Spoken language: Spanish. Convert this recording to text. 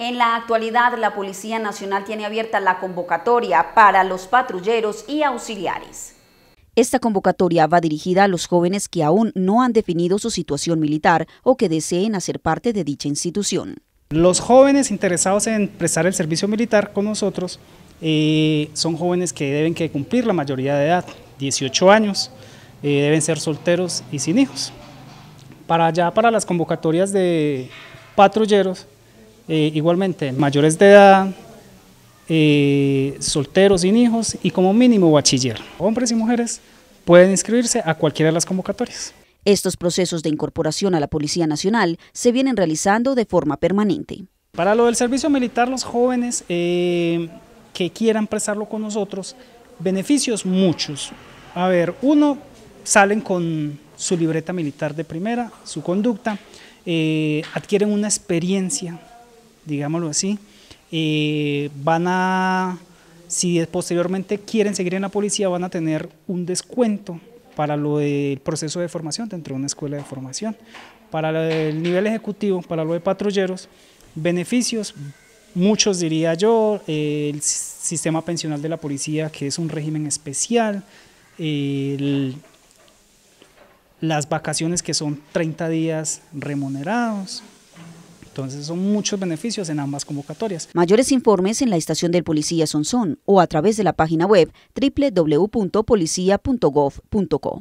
En la actualidad, la Policía Nacional tiene abierta la convocatoria para los patrulleros y auxiliares. Esta convocatoria va dirigida a los jóvenes que aún no han definido su situación militar o que deseen hacer parte de dicha institución. Los jóvenes interesados en prestar el servicio militar con nosotros eh, son jóvenes que deben cumplir la mayoría de edad, 18 años, eh, deben ser solteros y sin hijos. Para allá, para las convocatorias de patrulleros, eh, igualmente, mayores de edad, eh, solteros sin hijos y como mínimo bachiller. Hombres y mujeres pueden inscribirse a cualquiera de las convocatorias. Estos procesos de incorporación a la Policía Nacional se vienen realizando de forma permanente. Para lo del servicio militar, los jóvenes eh, que quieran prestarlo con nosotros, beneficios muchos. A ver, uno, salen con su libreta militar de primera, su conducta, adquieren una experiencia digámoslo así, eh, van a, si posteriormente quieren seguir en la policía, van a tener un descuento para lo del proceso de formación dentro de una escuela de formación. Para el nivel ejecutivo, para lo de patrulleros, beneficios, muchos diría yo, el sistema pensional de la policía, que es un régimen especial, las vacaciones que son 30 días remunerados, entonces son muchos beneficios en ambas convocatorias. Mayores informes en la estación del Policía Sonsón o a través de la página web www.policía.gov.co.